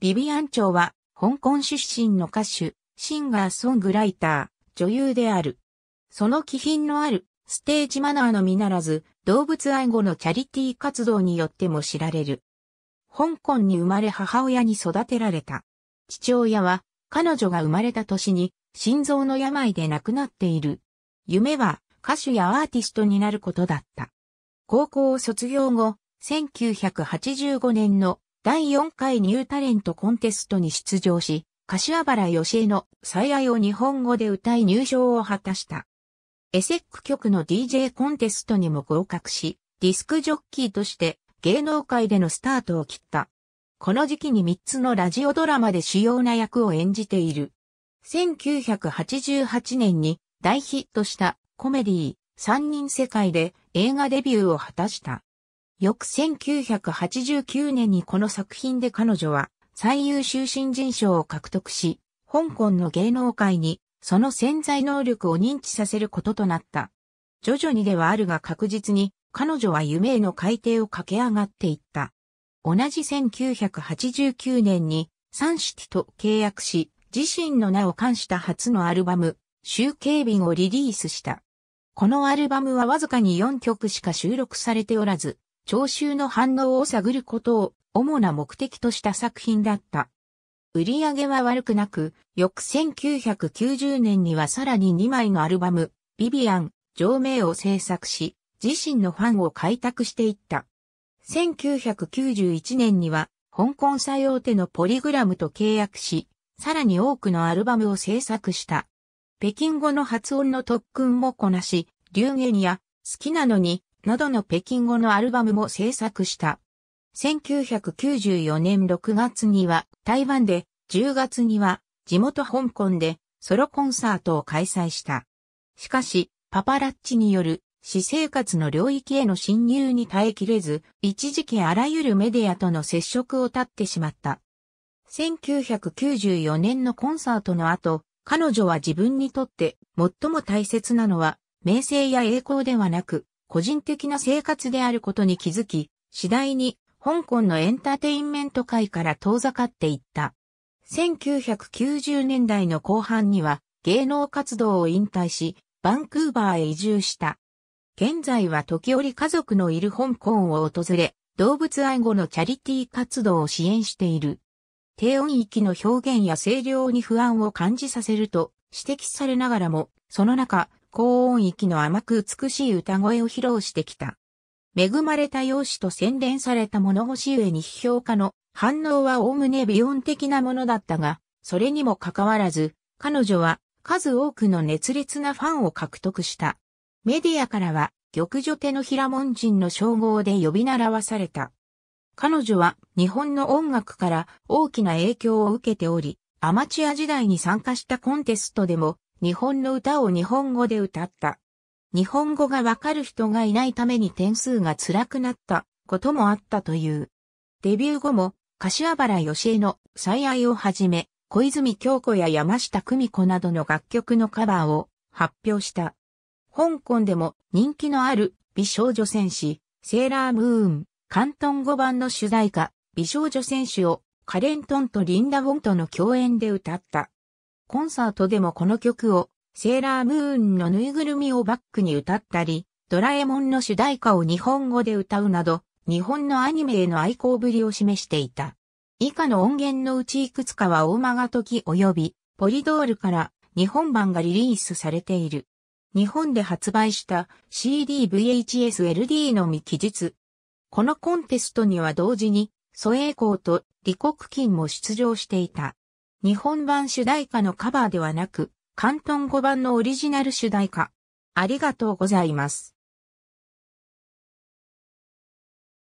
ビビアン・長は、香港出身の歌手、シンガーソングライター、女優である。その気品のある、ステージマナーのみならず、動物愛護のチャリティー活動によっても知られる。香港に生まれ母親に育てられた。父親は、彼女が生まれた年に、心臓の病で亡くなっている。夢は、歌手やアーティストになることだった。高校を卒業後、1985年の第4回ニュータレントコンテストに出場し、柏原義恵の最愛を日本語で歌い入賞を果たした。エセック曲の DJ コンテストにも合格し、ディスクジョッキーとして芸能界でのスタートを切った。この時期に3つのラジオドラマで主要な役を演じている。1988年に大ヒットしたコメディー3人世界で映画デビューを果たした。翌1989年にこの作品で彼女は最優秀新人賞を獲得し、香港の芸能界にその潜在能力を認知させることとなった。徐々にではあるが確実に彼女は夢への海底を駆け上がっていった。同じ1989年にサンシティと契約し、自身の名を冠した初のアルバム、集計便をリリースした。このアルバムはわずかに4曲しか収録されておらず、聴衆の反応を探ることを主な目的とした作品だった。売り上げは悪くなく、翌1990年にはさらに2枚のアルバム、ビビアン、上名を制作し、自身のファンを開拓していった。1991年には、香港最大手のポリグラムと契約し、さらに多くのアルバムを制作した。北京語の発音の特訓もこなし、流言や好きなのになどの北京語のアルバムも制作した。1994年6月には台湾で、10月には地元香港でソロコンサートを開催した。しかし、パパラッチによる私生活の領域への侵入に耐えきれず、一時期あらゆるメディアとの接触を絶ってしまった。1994年のコンサートの後、彼女は自分にとって最も大切なのは、名声や栄光ではなく、個人的な生活であることに気づき、次第に香港のエンターテインメント界から遠ざかっていった。1990年代の後半には芸能活動を引退し、バンクーバーへ移住した。現在は時折家族のいる香港を訪れ、動物愛護のチャリティー活動を支援している。低音域の表現や声量に不安を感じさせると指摘されながらも、その中、高音域の甘く美しい歌声を披露してきた。恵まれた容姿と洗練された物干し上に批評家の反応はおおむね美音的なものだったが、それにもかかわらず、彼女は数多くの熱烈なファンを獲得した。メディアからは、玉女手の平門人の称号で呼び習わされた。彼女は日本の音楽から大きな影響を受けており、アマチュア時代に参加したコンテストでも日本の歌を日本語で歌った。日本語がわかる人がいないために点数が辛くなったこともあったという。デビュー後も、柏原義恵の最愛をはじめ、小泉京子や山下久美子などの楽曲のカバーを発表した。香港でも人気のある美少女戦士、セーラームーン、関東語版の主題歌、美少女戦士をカレントンとリンダ・ウォンとの共演で歌った。コンサートでもこの曲を、セーラームーンのぬいぐるみをバックに歌ったり、ドラえもんの主題歌を日本語で歌うなど、日本のアニメへの愛好ぶりを示していた。以下の音源のうちいくつかは大間が時及び、ポリドールから日本版がリリースされている。日本で発売した CDVHSLD のみ記述。このコンテストには同時に、蘇栄光と李克金も出場していた。日本版主題歌のカバーではなく、関東語版のオリジナル主題歌。ありがとうございます。